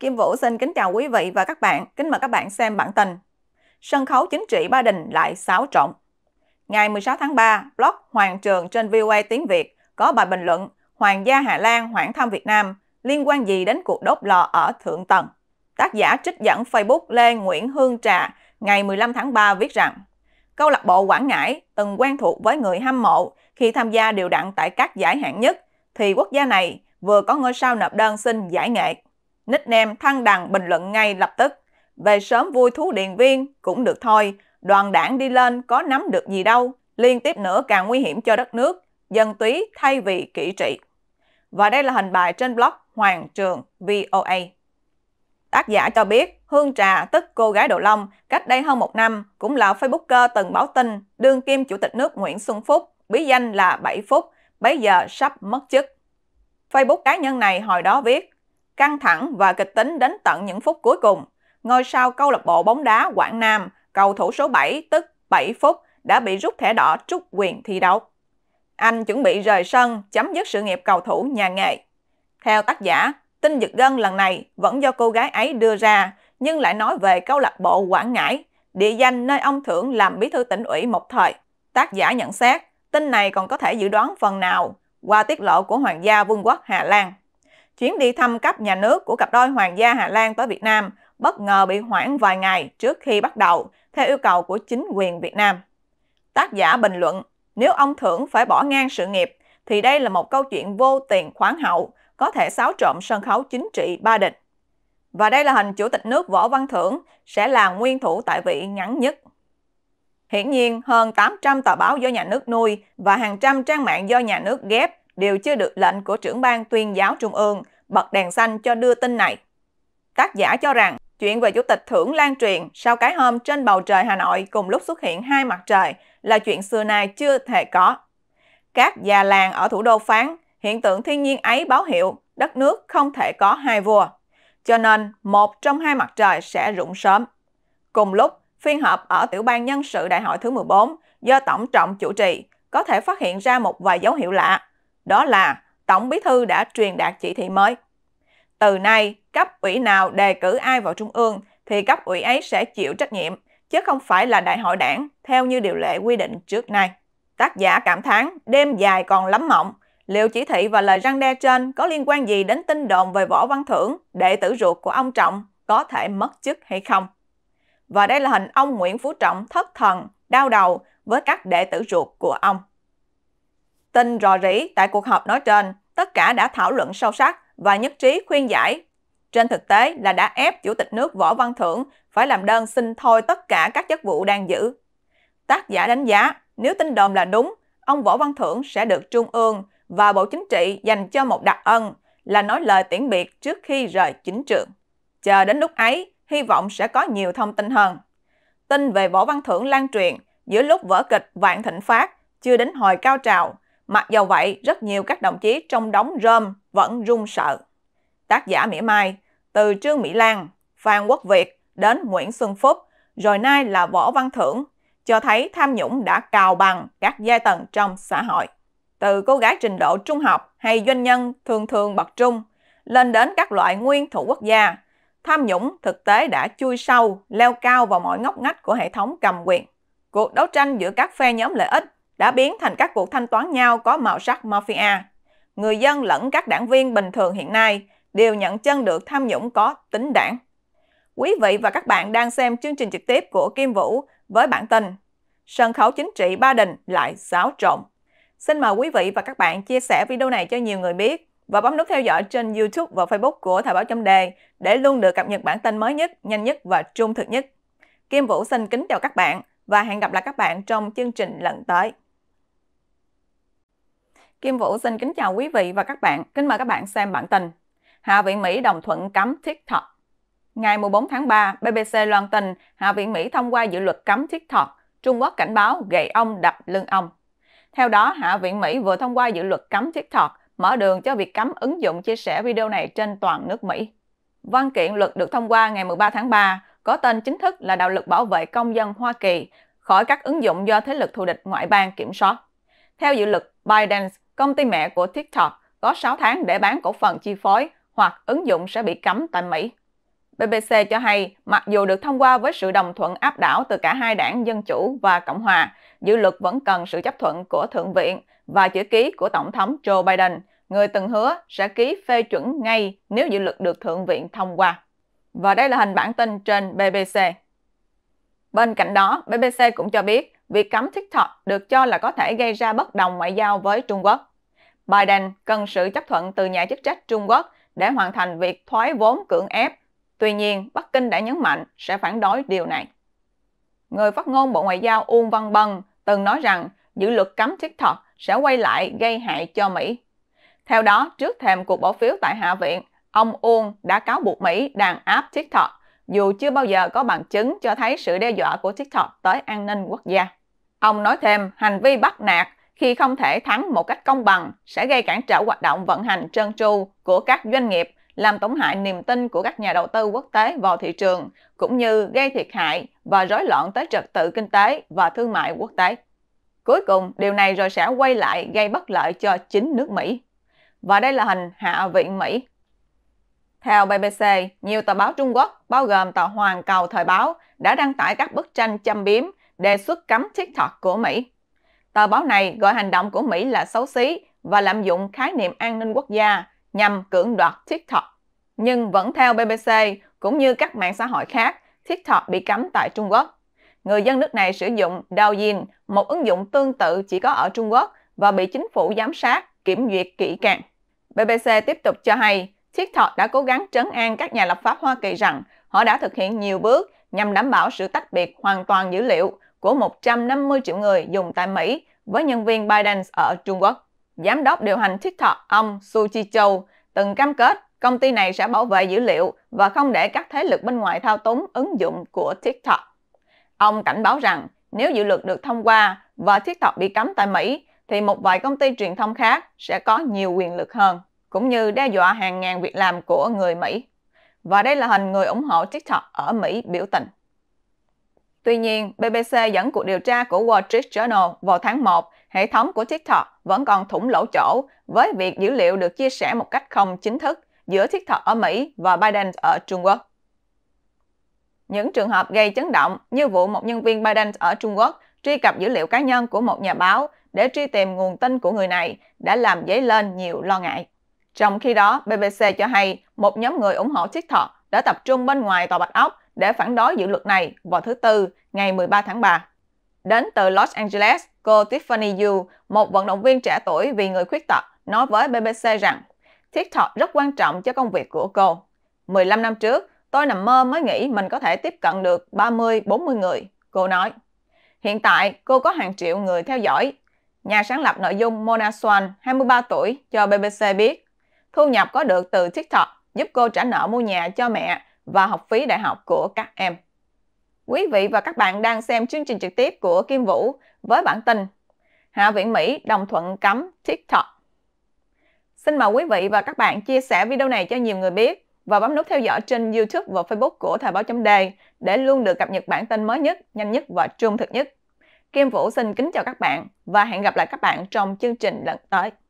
Kim Vũ xin kính chào quý vị và các bạn. Kính mời các bạn xem bản tin. Sân khấu chính trị Ba Đình lại xáo trộn. Ngày 16 tháng 3, blog Hoàng Trường trên VOA tiếng Việt có bài bình luận Hoàng gia Hà Lan hoãn thăm Việt Nam liên quan gì đến cuộc đốt lò ở Thượng Tầng. Tác giả trích dẫn Facebook Lê Nguyễn Hương Trà ngày 15 tháng 3 viết rằng Câu lạc bộ Quảng Ngãi từng quen thuộc với người hâm mộ khi tham gia điều đặn tại các giải hạng nhất thì quốc gia này vừa có ngôi sao nộp đơn xin giải nghệ. Nickname Thăng Đằng bình luận ngay lập tức. Về sớm vui thú điện viên cũng được thôi, đoàn đảng đi lên có nắm được gì đâu, liên tiếp nữa càng nguy hiểm cho đất nước, dân túy thay vì kỹ trị. Và đây là hình bài trên blog Hoàng Trường VOA. Tác giả cho biết Hương Trà tức cô gái Đồ Long cách đây hơn một năm cũng là Facebooker từng báo tin đương kim Chủ tịch nước Nguyễn Xuân Phúc, bí danh là Bảy Phúc, bấy giờ sắp mất chức. Facebook cá nhân này hồi đó viết căng thẳng và kịch tính đến tận những phút cuối cùng. Ngôi sao câu lạc bộ bóng đá Quảng Nam, cầu thủ số 7 tức 7 phút đã bị rút thẻ đỏ trút quyền thi đấu. Anh chuẩn bị rời sân, chấm dứt sự nghiệp cầu thủ nhà nghề. Theo tác giả, tin giật gân lần này vẫn do cô gái ấy đưa ra, nhưng lại nói về câu lạc bộ Quảng Ngãi, địa danh nơi ông Thưởng làm bí thư tỉnh ủy một thời. Tác giả nhận xét, tin này còn có thể dự đoán phần nào qua tiết lộ của Hoàng gia Vương quốc Hà Lan. Chuyến đi thăm cấp nhà nước của cặp đôi Hoàng gia Hà Lan tới Việt Nam bất ngờ bị hoãn vài ngày trước khi bắt đầu, theo yêu cầu của chính quyền Việt Nam. Tác giả bình luận, nếu ông Thưởng phải bỏ ngang sự nghiệp, thì đây là một câu chuyện vô tiền khoáng hậu, có thể xáo trộn sân khấu chính trị ba địch. Và đây là hình Chủ tịch nước Võ Văn Thưởng sẽ là nguyên thủ tại vị ngắn nhất. Hiển nhiên, hơn 800 tờ báo do nhà nước nuôi và hàng trăm trang mạng do nhà nước ghép đều chưa được lệnh của trưởng ban tuyên giáo trung ương bật đèn xanh cho đưa tin này. Tác giả cho rằng chuyện về chủ tịch thưởng lan truyền sau cái hôm trên bầu trời Hà Nội cùng lúc xuất hiện hai mặt trời là chuyện xưa nay chưa thể có. Các già làng ở thủ đô phán hiện tượng thiên nhiên ấy báo hiệu đất nước không thể có hai vua. Cho nên một trong hai mặt trời sẽ rụng sớm. Cùng lúc, phiên họp ở tiểu ban nhân sự đại hội thứ 14 do Tổng trọng chủ trì có thể phát hiện ra một vài dấu hiệu lạ đó là Tổng Bí thư đã truyền đạt chỉ thị mới. Từ nay, cấp ủy nào đề cử ai vào Trung ương thì cấp ủy ấy sẽ chịu trách nhiệm, chứ không phải là đại hội đảng theo như điều lệ quy định trước nay. Tác giả cảm thán đêm dài còn lắm mộng, liệu chỉ thị và lời răng đe trên có liên quan gì đến tin đồn về Võ Văn Thưởng, đệ tử ruột của ông Trọng, có thể mất chức hay không? Và đây là hình ông Nguyễn Phú Trọng thất thần, đau đầu với các đệ tử ruột của ông. Tin rò rỉ tại cuộc họp nói trên, tất cả đã thảo luận sâu sắc và nhất trí khuyên giải. Trên thực tế là đã ép Chủ tịch nước Võ Văn Thưởng phải làm đơn xin thôi tất cả các chức vụ đang giữ. Tác giả đánh giá, nếu tin đồn là đúng, ông Võ Văn Thưởng sẽ được Trung ương và Bộ Chính trị dành cho một đặc ân là nói lời tiễn biệt trước khi rời chính trường. Chờ đến lúc ấy, hy vọng sẽ có nhiều thông tin hơn. Tin về Võ Văn Thưởng lan truyền giữa lúc vở kịch Vạn Thịnh Phát chưa đến hồi cao trào, Mặc dầu vậy, rất nhiều các đồng chí trong đóng rơm vẫn run sợ. Tác giả mỉa mai, từ Trương Mỹ Lan, Phan Quốc Việt đến Nguyễn Xuân Phúc, rồi nay là Võ Văn Thưởng, cho thấy tham nhũng đã cào bằng các giai tầng trong xã hội. Từ cô gái trình độ trung học hay doanh nhân thường thường bậc trung, lên đến các loại nguyên thủ quốc gia, tham nhũng thực tế đã chui sâu, leo cao vào mọi ngóc ngách của hệ thống cầm quyền. Cuộc đấu tranh giữa các phe nhóm lợi ích đã biến thành các cuộc thanh toán nhau có màu sắc mafia. Người dân lẫn các đảng viên bình thường hiện nay đều nhận chân được tham nhũng có tính đảng. Quý vị và các bạn đang xem chương trình trực tiếp của Kim Vũ với bản tin Sân khấu chính trị Ba Đình lại xáo trộn. Xin mời quý vị và các bạn chia sẻ video này cho nhiều người biết và bấm nút theo dõi trên YouTube và Facebook của Thời báo chấm đề để luôn được cập nhật bản tin mới nhất, nhanh nhất và trung thực nhất. Kim Vũ xin kính chào các bạn và hẹn gặp lại các bạn trong chương trình lần tới. Kim Vũ xin kính chào quý vị và các bạn. Kính mời các bạn xem bản tin. Hạ viện Mỹ đồng thuận cấm TikTok. Ngày 14 tháng 3, BBC loan tin Hạ viện Mỹ thông qua dự luật cấm TikTok. Trung Quốc cảnh báo gậy ông đập lưng ông. Theo đó, Hạ viện Mỹ vừa thông qua dự luật cấm TikTok, mở đường cho việc cấm ứng dụng chia sẻ video này trên toàn nước Mỹ. Văn kiện luật được thông qua ngày 13 tháng 3 có tên chính thức là Đạo luật bảo vệ công dân Hoa Kỳ khỏi các ứng dụng do thế lực thù địch ngoại bang kiểm soát. Theo dự luật, Biden công ty mẹ của TikTok có 6 tháng để bán cổ phần chi phối hoặc ứng dụng sẽ bị cấm tại Mỹ. BBC cho hay, mặc dù được thông qua với sự đồng thuận áp đảo từ cả hai đảng Dân Chủ và Cộng Hòa, dự luật vẫn cần sự chấp thuận của Thượng viện và chữ ký của Tổng thống Joe Biden, người từng hứa sẽ ký phê chuẩn ngay nếu dự luật được Thượng viện thông qua. Và đây là hình bản tin trên BBC. Bên cạnh đó, BBC cũng cho biết việc cấm TikTok được cho là có thể gây ra bất đồng ngoại giao với Trung Quốc. Biden cần sự chấp thuận từ nhà chức trách Trung Quốc để hoàn thành việc thoái vốn cưỡng ép. Tuy nhiên, Bắc Kinh đã nhấn mạnh sẽ phản đối điều này. Người phát ngôn Bộ Ngoại giao Uông Văn Bân từng nói rằng dự luật cấm TikTok sẽ quay lại gây hại cho Mỹ. Theo đó, trước thềm cuộc bỏ phiếu tại Hạ viện, ông Uông đã cáo buộc Mỹ đàn áp TikTok, dù chưa bao giờ có bằng chứng cho thấy sự đe dọa của TikTok tới an ninh quốc gia. Ông nói thêm, hành vi bắt nạt khi không thể thắng một cách công bằng sẽ gây cản trở hoạt động vận hành trơn tru của các doanh nghiệp, làm tổn hại niềm tin của các nhà đầu tư quốc tế vào thị trường, cũng như gây thiệt hại và rối loạn tới trật tự kinh tế và thương mại quốc tế. Cuối cùng, điều này rồi sẽ quay lại gây bất lợi cho chính nước Mỹ. Và đây là hình Hạ viện Mỹ. Theo BBC, nhiều tờ báo Trung Quốc, bao gồm tờ Hoàn Cầu Thời báo, đã đăng tải các bức tranh châm biếm đề xuất cấm TikTok của Mỹ. Tờ báo này gọi hành động của Mỹ là xấu xí và lạm dụng khái niệm an ninh quốc gia nhằm cưỡng đoạt TikTok. Nhưng vẫn theo BBC, cũng như các mạng xã hội khác, TikTok bị cấm tại Trung Quốc. Người dân nước này sử dụng Douyin, một ứng dụng tương tự chỉ có ở Trung Quốc và bị chính phủ giám sát, kiểm duyệt kỹ càng. BBC tiếp tục cho hay, TikTok đã cố gắng trấn an các nhà lập pháp Hoa Kỳ rằng họ đã thực hiện nhiều bước nhằm đảm bảo sự tách biệt hoàn toàn dữ liệu của 150 triệu người dùng tại Mỹ với nhân viên Biden ở Trung Quốc. Giám đốc điều hành TikTok ông Su Chi Châu từng cam kết công ty này sẽ bảo vệ dữ liệu và không để các thế lực bên ngoài thao túng ứng dụng của TikTok. Ông cảnh báo rằng nếu dự luật được thông qua và TikTok bị cấm tại Mỹ, thì một vài công ty truyền thông khác sẽ có nhiều quyền lực hơn, cũng như đe dọa hàng ngàn việc làm của người Mỹ. Và đây là hình người ủng hộ TikTok ở Mỹ biểu tình. Tuy nhiên, BBC dẫn cuộc điều tra của Wall Street Journal vào tháng 1, hệ thống của TikTok vẫn còn thủng lỗ chỗ với việc dữ liệu được chia sẻ một cách không chính thức giữa TikTok ở Mỹ và Biden ở Trung Quốc. Những trường hợp gây chấn động như vụ một nhân viên Biden ở Trung Quốc truy cập dữ liệu cá nhân của một nhà báo để truy tìm nguồn tin của người này đã làm dấy lên nhiều lo ngại. Trong khi đó, BBC cho hay một nhóm người ủng hộ TikTok đã tập trung bên ngoài Tòa Bạch Ốc để phản đối dự luật này vào thứ Tư ngày 13 tháng 3. Đến từ Los Angeles, cô Tiffany Yu, một vận động viên trẻ tuổi vì người khuyết tật, nói với BBC rằng TikTok rất quan trọng cho công việc của cô. 15 năm trước, tôi nằm mơ mới nghĩ mình có thể tiếp cận được 30-40 người, cô nói. Hiện tại, cô có hàng triệu người theo dõi. Nhà sáng lập nội dung Mona Swan, 23 tuổi, cho BBC biết, thu nhập có được từ TikTok giúp cô trả nợ mua nhà cho mẹ và học phí đại học của các em. Quý vị và các bạn đang xem chương trình trực tiếp của Kim Vũ với bản tin Hạ viện Mỹ đồng thuận cấm TikTok. Xin mời quý vị và các bạn chia sẻ video này cho nhiều người biết và bấm nút theo dõi trên YouTube và Facebook của Thời báo chấm đề để luôn được cập nhật bản tin mới nhất, nhanh nhất và trung thực nhất. Kim Vũ xin kính chào các bạn và hẹn gặp lại các bạn trong chương trình lần tới.